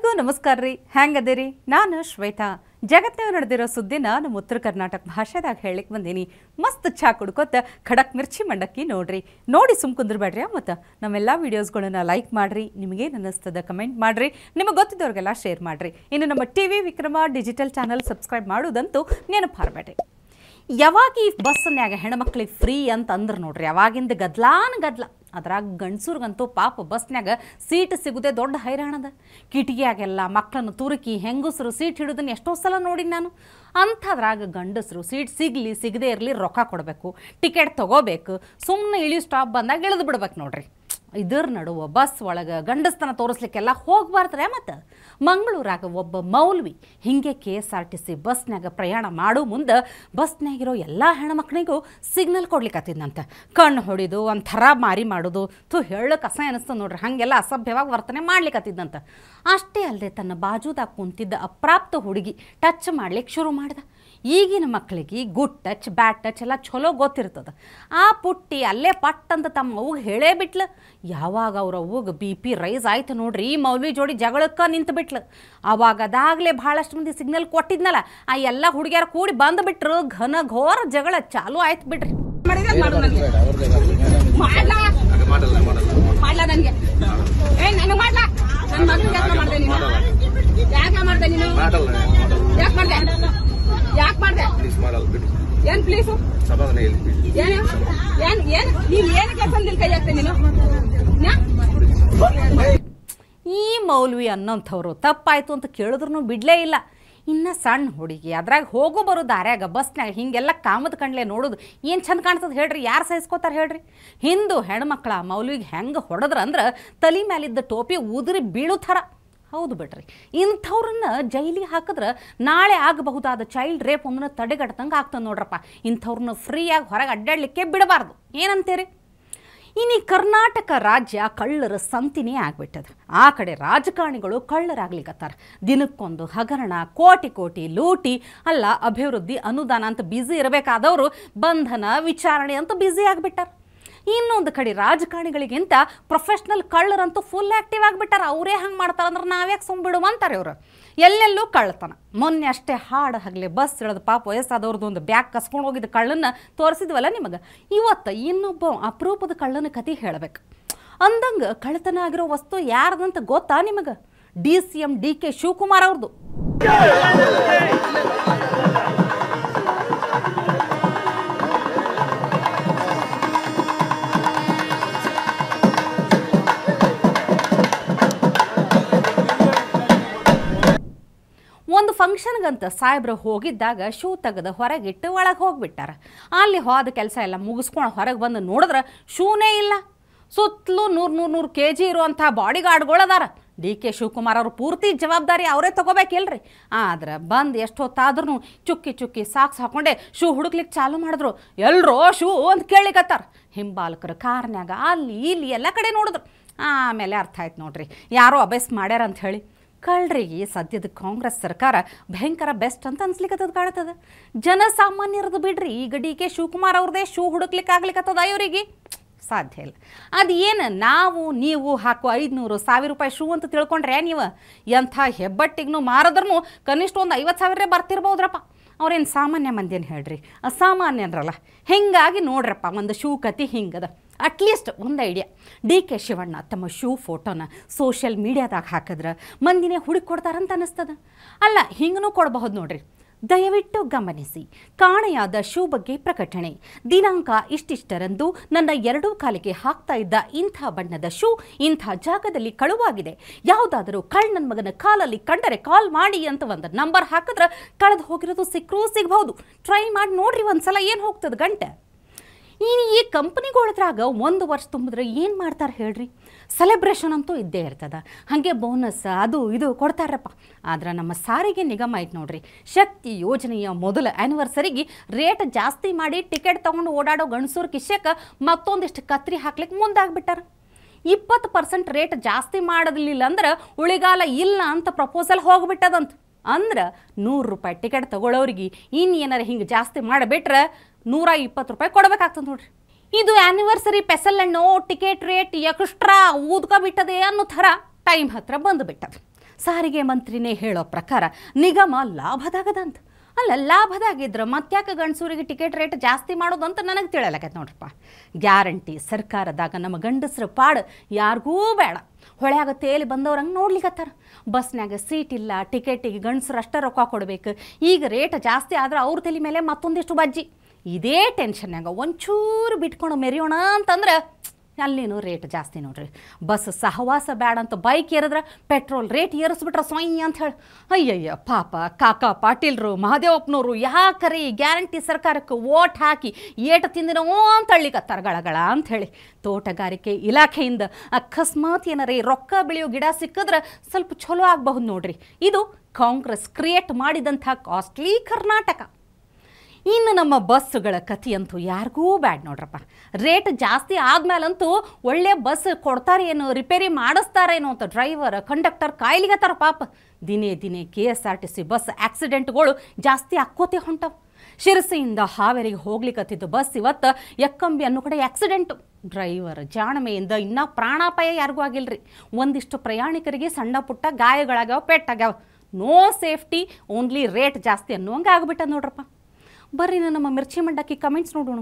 ಎಲ್ಲರಿಗೂ ನಮಸ್ಕಾರ ರೀ ಹ್ಯಾಂಗದಿರಿ ನಾನು ಶ್ವೇತಾ ಜಗತ್ತಿನ ನಡೆದಿರೋ ಸುದ್ದಿನ ನಮ್ಮ ಉತ್ತರ ಕರ್ನಾಟಕ ಭಾಷೆದಾಗ ಹೇಳಲಿಕ್ಕೆ ಬಂದೀನಿ ಮಸ್ತ್ ಚಾ ಕುಡ್ಕೊತ ಖಡಕ್ ಮಿರ್ಚಿ ಮಂಡಕ್ಕಿ ನೋಡ್ರಿ ನೋಡಿ ಸುಮ್ ಕುಂದ್ರಬೇಡ್ರಿ ಮತ್ತು ನಮ್ಮೆಲ್ಲ ವಿಡಿಯೋಸ್ಗಳನ್ನ ಲೈಕ್ ಮಾಡ್ರಿ ನಿಮಗೆ ಅನ್ನಿಸ್ತದ ಕಮೆಂಟ್ ಮಾಡ್ರಿ ನಿಮಗೆ ಗೊತ್ತಿದ್ದವ್ರಿಗೆಲ್ಲ ಶೇರ್ ಮಾಡ್ರಿ ಇನ್ನು ನಮ್ಮ T V Vikrama digital channel subscribe ಮಾಡೋದಂತೂ ನೆನಪಾರಬೇಡ್ರಿ ಯಾವಾಗ ಈ ಬಸ್ನ್ಯಾಗ ಹೆಣ್ಮಕ್ಳಿಗೆ ಫ್ರೀ ಅಂತ ಅಂದ್ರೆ ನೋಡ್ರಿ ಅವಾಗಿಂದ ಗದ್ಲಾನ ಗದ್ಲಾ ಅದ್ರಾಗ ಗಂಡಸೂರ್ಗಂತೂ ಪಾಪ ಬಸ್ನ್ಯಾಗ ಸೀಟ್ ಸಿಗುದೇ ದೊಡ್ಡ ಹೈರಾಣದ ಕಿಟಕಿಯಾಗೆಲ್ಲ ಮಕ್ಕಳನ್ನು ತುರುಕಿ ಹೆಂಗಸರು ಸೀಟ್ ಹಿಡಿದನ್ನು ಎಷ್ಟೋ ಸಲ ನೋಡಿನಿ ನಾನು ಅಂಥದ್ರಾಗ ಗಂಡಸರು ಸೀಟ್ ಸಿಗಲಿ ಸಿಗದೇ ಇರಲಿ ರೊಕ್ಕ ಕೊಡಬೇಕು ಟಿಕೆಟ್ ತೊಗೋಬೇಕು ಸುಮ್ಮನೆ ಇಳಿಯೋ ಸ್ಟಾಪ್ ಬಂದಾಗ ಇಳಿದು ಬಿಡ್ಬೇಕು ನೋಡ್ರಿ ಇದರ ನಡುವ ಬಸ್ ಒಳಗೆ ಗಂಡಸ್ತನ ತೋರಿಸ್ಲಿಕ್ಕೆಲ್ಲ ಹೋಗ್ಬಾರ್ದ್ರೆ ಮತ್ತು ಮಂಗಳೂರಾಗ ಒಬ್ಬ ಮೌಲ್ವಿ ಹೀಗೆ K S R T C ಬಸ್ನಾಗ ಪ್ರಯಾಣ ಮಾಡೋ ಮುಂದೆ ಬಸ್ನಾಗಿರೋ ಎಲ್ಲ ಹೆಣ್ಮಕ್ಳಿಗೂ ಸಿಗ್ನಲ್ ಕೊಡ್ಲಿಕ್ಕತ್ತಿದ್ನಂತ ಕಣ್ಣು ಹೊಡಿದು ಒಂಥರ ಮಾರಿ ಮಾಡೋದು ತು ಹೇಳಕ್ಕೆ ಕಸ ಅನಿಸ್ತು ನೋಡ್ರಿ ಹಾಗೆಲ್ಲ ಅಸಭ್ಯವಾಗಿ ವರ್ತನೆ ಮಾಡ್ಲಿಕ್ಕತ್ತಿದ್ದಂತ ಅಷ್ಟೇ ಅಲ್ಲದೆ ತನ್ನ ಬಾಜುದಾಗ ಕುಂತಿದ್ದ ಅಪ್ರಾಪ್ತ ಹುಡುಗಿ ಟಚ್ ಮಾಡ್ಲಿಕ್ಕೆ ಶುರು ಮಾಡ್ದ ಈಗಿನ ಮಕ್ಕಳಿಗೆ ಗುಡ್ ಟಚ್ ಬ್ಯಾಡ್ ಟಚ್ ಎಲ್ಲ ಚಲೋ ಗೊತ್ತಿರ್ತದೆ ಆ ಪುಟ್ಟಿ ಅಲ್ಲೇ ಪಟ್ ಅಂತ ತಮ್ಮ ಅವು ಹೇಳೇ ಬಿಟ್ಲು ಯಾವಾಗ ಅವ್ರ ಅವ್ವಗೆ ಬಿ ಪಿ ರೈಸ್ ಆಯ್ತು ನೋಡ್ರಿ ಮೌಲ್ವಿ ಜೋಡಿ ಜಗಳಕ್ಕೆ ನಿಂತು ಬಿಟ್ಲು ಅವಾಗ ಅದಾಗಲೇ ಭಾಳಷ್ಟು ಮಂದಿ ಸಿಗ್ನಲ್ ಕೊಟ್ಟಿದ್ನಲ್ಲ ಆ ಎಲ್ಲ ಹುಡುಗಿಯರು ಕೂಡಿ ಬಂದು ಬಿಟ್ರು ಘನ ಘೋರ ಜಗಳ ಚಾಲು ಆಯ್ತು ಬಿಟ್ರಿ ಏನ್ ಪ್ಲೀಸು ಏನ್ ಏನ್ ನೀನ್ ಏನ್ ಕೆಲಸ ಕೈ ಹಾಕ್ತೇನೆ ನೀನು ಮೌಲ್ವಿ ಅನ್ನೋಂಥವ್ರು ತಪ್ಪಾಯಿತು ಅಂತ ಕೇಳಿದ್ರು ಬಿಡಲೇ ಇಲ್ಲ ಇನ್ನು ಸಣ್ಣ ಹುಡುಗಿ ಅದ್ರಾಗ ಹೋಗೋ ಬರೋ ದಾರ್ಯಾಗ ಬಸ್ನಾಗ ಹಿಂಗೆಲ್ಲ ಕಾಮದ ಕಣ್ಲೆ ನೋಡೋದು ಏನು ಚಂದ ಕಾಣ್ತದೆ ಹೇಳ್ರಿ ಯಾರು ಸಹಿಸ್ಕೋತಾರೆ ಹೇಳ್ರಿ ಹಿಂದೂ ಹೆಣ್ಮಕ್ಳ ಮೌಲ್ವಿಗೆ ಹೆಂಗೆ ಹೊಡೆದ್ರಂದ್ರೆ ತಲೆ ಮ್ಯಾಲಿದ್ದ ಟೋಪಿ ಉದುರಿ ಬೀಳುತ್ತಾರ ಹೌದು ಬಿಡ್ರಿ ಇಂಥವ್ರನ್ನ ಜೈಲಿಗೆ ಹಾಕಿದ್ರೆ ನಾಳೆ ಆಗಬಹುದಾದ ಚೈಲ್ಡ್ ರೇಪ್ ಒಂದನ್ನು ತಡೆಗಟ್ಟಂಗೆ ಆಗ್ತದೆ ನೋಡ್ರಪ್ಪ ಇಂಥವ್ರನ್ನ ಫ್ರೀಯಾಗಿ ಹೊರಗೆ ಅಡ್ಡಾಡಲಿಕ್ಕೆ ಬಿಡಬಾರ್ದು ಏನಂತೀರಿ ಇನ್ನು ಕರ್ನಾಟಕ ರಾಜ್ಯ ಕಳ್ಳರ ಸಂತಿನೇ ಆಗ್ಬಿಟ್ಟದ ಆ ಕಡೆ ರಾಜಕಾರಣಿಗಳು ಕಳ್ಳರಾಗ್ಲಿಕ್ಕತ್ತಾರ ದಿನಕ್ಕೊಂದು ಹಗರಣ ಕೋಟಿ ಕೋಟಿ ಲೂಟಿ ಅಲ್ಲ ಅಭಿವೃದ್ಧಿ ಅನುದಾನ ಅಂತ ಬ್ಯುಸಿ ಇರಬೇಕಾದವರು ಬಂಧನ ವಿಚಾರಣೆ ಅಂತ ಬ್ಯುಸಿ ಆಗ್ಬಿಟ್ಟಾರ ಇನ್ನೊಂದು ಕಡೆ ರಾಜಕಾರಣಿಗಳಿಗಿಂತ ಪ್ರೊಫೆಷ್ನಲ್ ಕಳ್ಳರಂತೂ ಫುಲ್ ಆ್ಯಕ್ಟಿವ್ ಆಗಿಬಿಟ್ಟಾರ ಅವರೇ ಹಂಗೆ ಮಾಡ್ತಾರಂದ್ರೆ ನಾವ್ಯಾಕೆ ಸುಮ್ಮ ಬಿಡುವಂತಾರೆ ಇವರು ಎಲ್ಲೆಲ್ಲೂ ಕಳ್ಳತನ ಮೊನ್ನೆ ಅಷ್ಟೇ ಹಾಡು ಹಗಲಿ ಬಸ್ ಇಳಿದ ಪಾಪ ವಯಸ್ಸಾದವ್ರದ್ದು ಒಂದು ಬ್ಯಾಗ್ ಕಸ್ಕೊಂಡು ಹೋಗಿದ್ದ ಕಳ್ಳನ್ನು ತೋರಿಸಿದ್ವಲ್ಲ ನಿಮಗೆ ಇವತ್ತು ಇನ್ನೊಬ್ಬ ಅಪರೂಪದ ಕಳ್ಳನ ಕಥೆ ಹೇಳಬೇಕು ಅಂದಂಗೆ ಕಳ್ಳತನ ಆಗಿರೋ ವಸ್ತು ಯಾರ್ದಂತ ಗೊತ್ತಾ ನಿಮಗೆ D C M D K Shivakumar ಅವ್ರದ್ದು ಒಂದು ಫಂಕ್ಷನ್ಗಂತ ಸಾಹೇಬ್ರು ಹೋಗಿದ್ದಾಗ ಶೂ ತೆಗೆದು ಹೊರಗಿಟ್ಟು ಒಳಗೆ ಹೋಗಿಬಿಟ್ಟಾರ ಅಲ್ಲಿ ಹೋದ ಕೆಲಸ ಎಲ್ಲ ಮುಗಿಸ್ಕೊಂಡು ಹೊರಗೆ ಬಂದು ನೋಡಿದ್ರೆ ಶೂನೇ ಇಲ್ಲ ಸುತ್ತಲೂ ನೂರು ನೂರು ನೂರು ಕೆ ಜಿ ಇರುವಂಥ ಬಾಡಿಗಾರ್ಡ್ಗಳದಾರ ಡಿ ಕೆ ಶಿವಕುಮಾರ್ ಅವರು ಪೂರ್ತಿ ಜವಾಬ್ದಾರಿ ಅವರೇ ತೊಗೋಬೇಕಿಲ್ರಿ ಆದ್ರೆ ಬಂದು ಎಷ್ಟು ಹೊತ್ತಾದ್ರೂ ಚುಕ್ಕಿ ಚುಕ್ಕಿ ಸಾಕ್ಸ್ ಹಾಕೊಂಡೆ ಶೂ ಹುಡುಕ್ಲಿಕ್ಕೆ ಚಾಲು ಮಾಡಿದ್ರು ಎಲ್ಲರೂ ಶೂ ಅಂತ ಕೇಳಿಕತ್ತಾರ ಹಿಂಬಾಲಕರು ಕಾರ್ನ್ಯಾಗ ಅಲ್ಲಿ ಇಲ್ಲಿ ಎಲ್ಲ ಕಡೆ ನೋಡಿದ್ರು ಆಮೇಲೆ ಅರ್ಥ ಆಯ್ತು ನೋಡ್ರಿ ಯಾರೋ ಅಭ್ಯಾಸ ಮಾಡ್ಯಾರ ಅಂತ ಹೇಳಿ ಕಳ್ಳರಿಗೆ ಸದ್ಯದ ಕಾಂಗ್ರೆಸ್ ಸರ್ಕಾರ ಭಯಂಕರ ಬೆಸ್ಟ್ ಅಂತ ಅನ್ಸ್ಲಿಕ್ಕತ್ತದ ಕಾಣ್ತದ ಜನಸಾಮಾನ್ಯರದು ಬಿಡ್ರಿ ಈಗ ಡಿ ಕೆ ಶಿವಕುಮಾರ್ ಅವ್ರದೇ ಶೂ ಹುಡುಕ್ಲಿಕ್ಕೆ ಆಗ್ಲಿಕ್ಕತ್ತದ ಇವರಿಗೆ ಸಾಧ್ಯ ಇಲ್ಲ ಅದು ಏನು ನಾವು ನೀವು ಹಾಕುವ ಐದುನೂರು ಸಾವಿರ ರೂಪಾಯಿ ಶೂ ಅಂತ ತಿಳ್ಕೊಂಡ್ರೆ ನೀವು ಎಂಥ ಹೆಬ್ಬಟ್ಟಿಗೂ ಮಾರದ್ರೂ ಕನಿಷ್ಠ ಒಂದು ಐವತ್ತು ಸಾವಿರ ಬರ್ತಿರ್ಬೋದ್ರಪ್ಪ ಅವ್ರೇನು ಸಾಮಾನ್ಯ ಮಂದಿ ಏನು ಹೇಳ್ರಿ ಅಸಾಮಾನ್ಯನರಲ್ಲ ಹೆಂಗಾಗಿ ನೋಡ್ರಪ್ಪ ಒಂದು ಶೂ ಕತಿ ಹಿಂಗದ ಅಟ್ಲೀಸ್ಟ್ ಒಂದು ಐಡಿಯಾ ಡಿ ಕೆ ಶಿವಣ್ಣ ತಮ್ಮ ಶೂ ಫೋಟೋನ ಸೋಷಿಯಲ್ ಮೀಡಿಯಾದಾಗ ಹಾಕಿದ್ರೆ ಮಂದಿನೇ ಹುಡುಕಿ ಕೊಡ್ತಾರಂತ ಅನ್ನಿಸ್ತದ ಅಲ್ಲ ಹಿಂಗೂ ಕೊಡಬಹುದು ನೋಡ್ರಿ ದಯವಿಟ್ಟು ಗಮನಿಸಿ ಕಾಣೆಯಾದ ಶೂ ಬಗ್ಗೆ ಪ್ರಕಟಣೆ ದಿನಾಂಕ ಇಷ್ಟಿಷ್ಟರಂದು ನನ್ನ ಎರಡೂ ಕಾಲಿಗೆ ಹಾಕ್ತಾ ಇದ್ದ ಇಂಥ ಬಣ್ಣದ ಶೂ ಇಂಥ ಜಾಗದಲ್ಲಿ ಕಳುವಾಗಿದೆ ಯಾವುದಾದರೂ ಕಳ್ ಮಗನ ಕಾಲಲ್ಲಿ ಕಂಡರೆ ಕಾಲ್ ಮಾಡಿ ಅಂತ ಒಂದು ನಂಬರ್ ಹಾಕಿದ್ರೆ ಕಳೆದು ಹೋಗಿರೋದು ಸಿಕ್ಕರೂ ಸಿಗಬಹುದು ಟ್ರೈ ಮಾಡಿ ನೋಡ್ರಿ ಒಂದು ಸಲ ಏನು ಹೋಗ್ತದೆ ಗಂಟೆ ಇನ್ನು ಈ ಕಂಪ್ನಿಗಳದ್ರಾಗ ಒಂದು ವರ್ಷ ತುಂಬಿದ್ರೆ ಏನು ಮಾಡ್ತಾರೆ ಹೇಳ್ರಿ ಸೆಲೆಬ್ರೇಷನ್ ಅಂತೂ ಇದ್ದೇ ಇರ್ತದೆ ಹಾಗೆ ಬೋನಸ್ ಅದು ಇದು ಕೊಡ್ತಾರಪ್ಪ ಆದ್ರೆ ನಮ್ಮ ಸಾರಿಗೆ ನಿಗಮ ಐತೆ ನೋಡ್ರಿ ಶಕ್ತಿ ಯೋಜನೆಯ ಮೊದಲ ಆ್ಯನಿವರ್ಸರಿಗೆ ರೇಟ್ ಜಾಸ್ತಿ ಮಾಡಿ ಟಿಕೆಟ್ ತೊಗೊಂಡು ಓಡಾಡೋ ಗಣಸೂರು ಕಿಶೇಕ ಮತ್ತೊಂದಿಷ್ಟು ಕತ್ರಿ ಹಾಕ್ಲಿಕ್ಕೆ ಮುಂದಾಗ್ಬಿಟ್ಟಾರ ಇಪ್ಪತ್ತು ಪರ್ಸೆಂಟ್ ರೇಟ್ ಜಾಸ್ತಿ ಮಾಡಲಿಲ್ಲ ಅಂದ್ರೆ ಉಳಿಗಾಲ ಇಲ್ಲ ಅಂತ ಪ್ರಪೋಸಲ್ ಹೋಗ್ಬಿಟ್ಟದಂತ ಅಂದ್ರೆ ನೂರು ರೂಪಾಯಿ ಟಿಕೆಟ್ ತಗೊಳ್ಳೋರಿಗೆ ಇನ್ನೇನಾರು ಹಿಂಗೆ ಜಾಸ್ತಿ ಮಾಡಿಬಿಟ್ರೆ ನೂರ ಇಪ್ಪತ್ತು ರೂಪಾಯಿ ಕೊಡಬೇಕಾಗ್ತದೆ ನೋಡ್ರಿ ಇದು ಆ್ಯನಿವರ್ಸರಿ ಪೆಸಲ್ ಹಣ್ಣು ಟಿಕೆಟ್ ರೇಟ್ ಎಕ್ಸ್ಟ್ರಾ ಊದ್ಕೊಬಿಟ್ಟದೆ ಅನ್ನೋ ಥರ ಟೈಮ್ ಹತ್ರ ಬಂದುಬಿಟ್ಟದೆ ಸಾರಿಗೆ ಮಂತ್ರಿನೇ ಹೇಳೋ ಪ್ರಕಾರ ನಿಗಮ ಲಾಭದಾಗದಂತ ಅಲ್ಲ ಲಾಭದಾಗಿದ್ರೆ ಮತ್ತ್ಯಾಕೆ ಗಂಡಸೂರಿಗೆ ಟಿಕೆಟ್ ರೇಟ್ ಜಾಸ್ತಿ ಮಾಡೋದು ಅಂತ ನನಗೆ ತಿಳಿಯಲಾಗೈತೆ ನೋಡ್ರಪ್ಪ ಗ್ಯಾರಂಟಿ ಸರ್ಕಾರದಾಗ ನಮ್ಮ ಗಂಡಸ್ರ ಪಾಡು ಯಾರಿಗೂ ಬೇಡ ಹೊಳ್ಯಾಗ ತೇಲಿ ಬಂದವ್ರಂಗೆ ನೋಡ್ಲಿಕ್ಕತ್ತಾರ ಬಸ್ನಾಗ ಸೀಟ್ ಇಲ್ಲ ಟಿಕೆಟಿಗೆ ಗಂಡಸ್ರು ಅಷ್ಟೇ ರೊಕ್ಕ ಕೊಡಬೇಕು ಈಗ ರೇಟ್ ಜಾಸ್ತಿ ಆದ್ರೆ ಅವ್ರ ತಲೆ ಮೇಲೆ ಮತ್ತೊಂದಿಷ್ಟು ಬಜ್ಜಿ ಇದೇ ಟೆನ್ಷನ್ನಾಗ ಒಂಚೂರು ಬಿಟ್ಕೊಂಡು ಮೆರೆಯೋಣ ಅಂತಂದ್ರೆ ಅಲ್ಲಿನೂ ರೇಟ್ ಜಾಸ್ತಿ ನೋಡ್ರಿ ಬಸ್ ಸಹವಾಸ ಬ್ಯಾಡ ಅಂತ ಬೈಕ್ ಏರಿದ್ರೆ ಪೆಟ್ರೋಲ್ ರೇಟ್ ಏರಿಸ್ಬಿಟ್ರೆ ಸ್ವಯಂ ಅಂತ ಹೇಳಿ ಅಯ್ಯಯ್ಯ ಪಾಪ ಕಾಕಾ ಪಾಟೀಲ್ರು ಮಹಾದೇವಪ್ಪನವರು ಯಾಕರಿ ಗ್ಯಾರಂಟಿ ಸರ್ಕಾರಕ್ಕೆ ಓಟ್ ಹಾಕಿ ಏಟ ತಿಂದಿನವೋ ಅಂತ ತರಗಳಗಳ ಅಂತ ಅಂಥೇಳಿ ತೋಟಗಾರಿಕೆ ಇಲಾಖೆಯಿಂದ ಅಕಸ್ಮಾತ್ ಏನಾರ ರೊಕ್ಕ ಬೆಳೆಯೋ ಗಿಡ ಸಿಕ್ಕಿದ್ರೆ ಸ್ವಲ್ಪ ಚಲೋ ಆಗಬಹುದು ನೋಡ್ರಿ ಇದು ಕಾಂಗ್ರೆಸ್ ಕ್ರಿಯೇಟ್ ಮಾಡಿದಂಥ ಕಾಸ್ಟ್ಲಿ ಕರ್ನಾಟಕ ನಮ್ಮ ಬಸ್ಸುಗಳ ಕಥೆಯಂತೂ ಯಾರಿಗೂ ಬ್ಯಾಡ್ ನೋಡ್ರಪ್ಪ ರೇಟ್ ಜಾಸ್ತಿ ಆದ್ಮೇಲಂತೂ ಒಳ್ಳೆ ಬಸ್ ಕೊಡ್ತಾರೆ ಏನು ರಿಪೇರಿ ಮಾಡಿಸ್ತಾರೇನು ಅಂತ ಡ್ರೈವರ್ ಕಂಡಕ್ಟರ್ ಕಾಯಿಲಿಗತ್ತಾರ ಪಾಪ ದಿನೇ ದಿನೇ K S R T C bus ಆ್ಯಕ್ಸಿಡೆಂಟ್ಗಳು ಜಾಸ್ತಿ ಆಕ್ಕೋತೆ ಹೊಂಟವು ಶಿರಸಿಯಿಂದ ಹಾವೇರಿಗೆ ಹೋಗ್ಲಿಕ್ಕತ್ತಿದ್ದು ಬಸ್ ಇವತ್ತು ಎಕ್ಕಂಬಿ ಅನ್ನೋ ಕಡೆ ಆ್ಯಕ್ಸಿಡೆಂಟು ಡ್ರೈವರ್ ಜಾಣ್ಮೆಯಿಂದ ಇನ್ನೂ ಪ್ರಾಣಾಪಾಯ ಯಾರಿಗೂ ಆಗಿಲ್ಲರಿ ಒಂದಿಷ್ಟು ಪ್ರಯಾಣಿಕರಿಗೆ ಸಣ್ಣ ಪುಟ್ಟ ಗಾಯಗಳಾಗ್ಯಾವ ಪೆಟ್ಟಾಗ್ಯಾವ ನೋ ಸೇಫ್ಟಿ ಓನ್ಲಿ ರೇಟ್ ಜಾಸ್ತಿ ಅನ್ನುವಂಗೆ ಆಗ್ಬಿಟ್ಟದ ನೋಡ್ರಪ್ಪ ಬರ್ರಿ ನಮ್ಮ ಮಿರ್ಚಿ ಮಂಡಕ್ಕಿ ಕಮೆಂಟ್ಸ್ ನೋಡೋಣ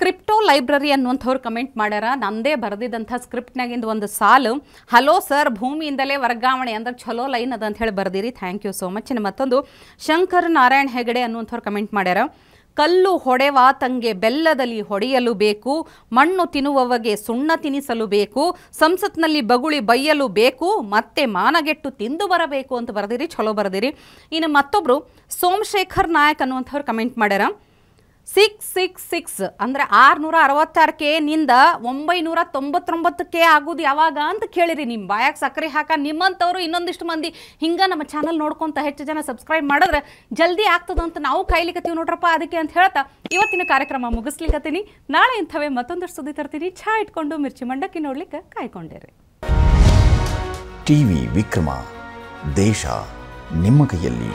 ಕ್ರಿಪ್ಟೋ ಲೈಬ್ರರಿ ಅನ್ನುವಂಥವ್ರು ಕಮೆಂಟ್ ಮಾಡ್ಯಾರ ನಂದೇ ಬರೆದಿದ್ದಂಥ ಸ್ಕ್ರಿಪ್ಟ್ನಾಗಿಂದು ಒಂದು ಸಾಲು ಹಲೋ ಸರ್ ಭೂಮಿಯಿಂದಲೇ ವರ್ಗಾವಣೆ ಅಂದ್ರೆ ಚಲೋ ಲೈನ್ ಅದ ಅಂತ ಹೇಳಿ ಬರ್ದಿರಿ ಥ್ಯಾಂಕ್ ಯು ಸೋ ಮಚ್ ಮತ್ತೊಂದು ಶಂಕರ್ ನಾರಾಯಣ್ ಹೆಗಡೆ ಅನ್ನುವಂಥವ್ರು ಕಮೆಂಟ್ ಮಾಡ್ಯಾರ ಕಲ್ಲು ಹೊಡೆವಾತಂಗೆ ಬೆಲ್ಲದಲ್ಲಿ ಹೊಡೆಯಲು ಬೇಕು ಮಣ್ಣು ತಿನ್ನುವವಗೆ ಸುಣ್ಣ ತಿನಿಸಲು ಬೇಕು ಸಂಸತ್ನಲ್ಲಿ ಬಗುಳಿ ಬೈಯಲು ಬೇಕು ಮತ್ತೆ ಮಾನಗೆಟ್ಟು ತಿಂದು ಬರಬೇಕು ಅಂತ ಬರೆದಿರಿ ಚಲೋ ಬರೆದಿರಿ ಇನ್ನು ಮತ್ತೊಬ್ಬರು ಸೋಮಶೇಖರ್ ನಾಯಕ್ ಅನ್ನುವಂಥವ್ರು ಕಮೆಂಟ್ ಮಾಡ್ಯಾರ ಸಿಕ್ಸ್ ಸಿಕ್ಸ್ ಸಿಕ್ಸ್ ಅಂದರೆ ಆರುನೂರ ಅರವತ್ತಾರು ಕೆ ನಿಂದ ಒಂಬೈನೂರ ತೊಂಬತ್ತೊಂಬತ್ತು ಕೆ ಆಗೋದು ಯಾವಾಗ ಅಂತ ಕೇಳಿರಿ ನಿಮ್ಮ ಬಾಯಾಗ ಸಕ್ಕರೆ ಹಾಕ ನಿಮ್ಮಂಥವ್ರು ಇನ್ನೊಂದಿಷ್ಟು ಮಂದಿ ಹಿಂಗೆ ನಮ್ಮ ಚಾನಲ್ ನೋಡ್ಕೊತ ಹೆಚ್ಚು ಜನ ಸಬ್ಸ್ಕ್ರೈಬ್ ಮಾಡಿದ್ರೆ ಜಲ್ದಿ ಆಗ್ತದೆ ಅಂತ ನಾವು ಕಾಯ್ಲಿಕ್ಕತ್ತೀವಿ ನೋಡ್ರಪ್ಪ ಅದಕ್ಕೆ ಅಂತ ಹೇಳ್ತಾ ಇವತ್ತಿನ ಕಾರ್ಯಕ್ರಮ ಮುಗಿಸ್ಲಿಕ್ಕತ್ತೀನಿ ನಾಳೆ ಇಂಥವೇ ಮತ್ತೊಂದಷ್ಟು ಸುದ್ದಿ ತರ್ತೀನಿ ಛಾ ಇಟ್ಕೊಂಡು ಮಿರ್ಚಿ ಮಂಡಕ್ಕಿ ನೋಡ್ಲಿಕ್ಕೆ ಟಿ ಟಿವಿ ವಿಕ್ರಮ ದೇಶ ನಿಮ್ಮ ಕೈಯಲ್ಲಿ